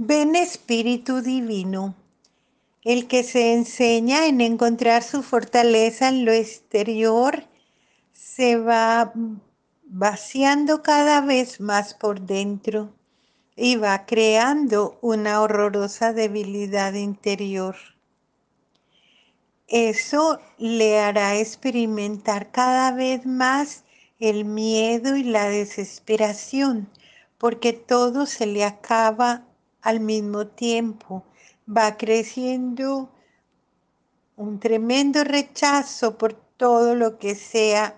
Ven Espíritu Divino, el que se enseña en encontrar su fortaleza en lo exterior, se va vaciando cada vez más por dentro y va creando una horrorosa debilidad interior. Eso le hará experimentar cada vez más el miedo y la desesperación, porque todo se le acaba al mismo tiempo. Va creciendo un tremendo rechazo por todo lo que sea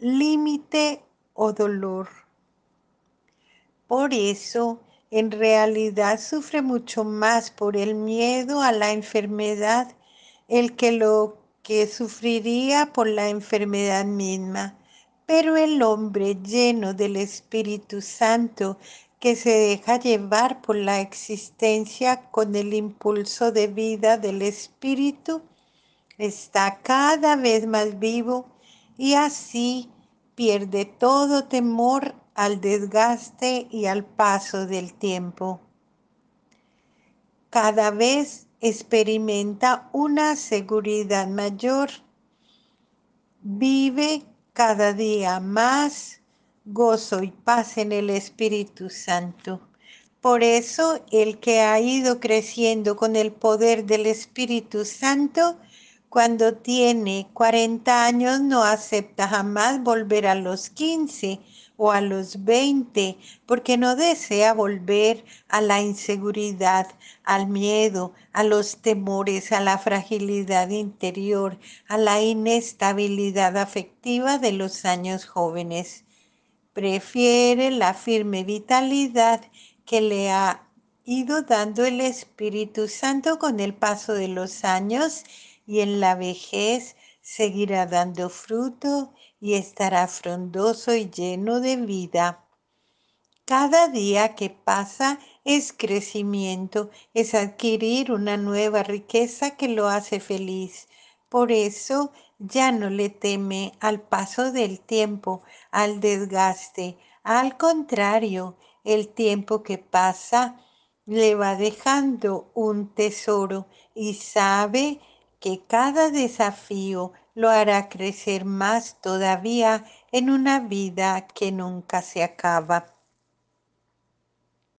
límite o dolor. Por eso, en realidad sufre mucho más por el miedo a la enfermedad el que lo que sufriría por la enfermedad misma. Pero el hombre lleno del Espíritu Santo que se deja llevar por la existencia con el impulso de vida del espíritu, está cada vez más vivo y así pierde todo temor al desgaste y al paso del tiempo. Cada vez experimenta una seguridad mayor, vive cada día más gozo y paz en el Espíritu Santo. Por eso el que ha ido creciendo con el poder del Espíritu Santo, cuando tiene 40 años no acepta jamás volver a los 15 o a los 20, porque no desea volver a la inseguridad, al miedo, a los temores, a la fragilidad interior, a la inestabilidad afectiva de los años jóvenes. Prefiere la firme vitalidad que le ha ido dando el Espíritu Santo con el paso de los años y en la vejez seguirá dando fruto y estará frondoso y lleno de vida. Cada día que pasa es crecimiento, es adquirir una nueva riqueza que lo hace feliz. Por eso ya no le teme al paso del tiempo, al desgaste. Al contrario, el tiempo que pasa le va dejando un tesoro y sabe que cada desafío lo hará crecer más todavía en una vida que nunca se acaba.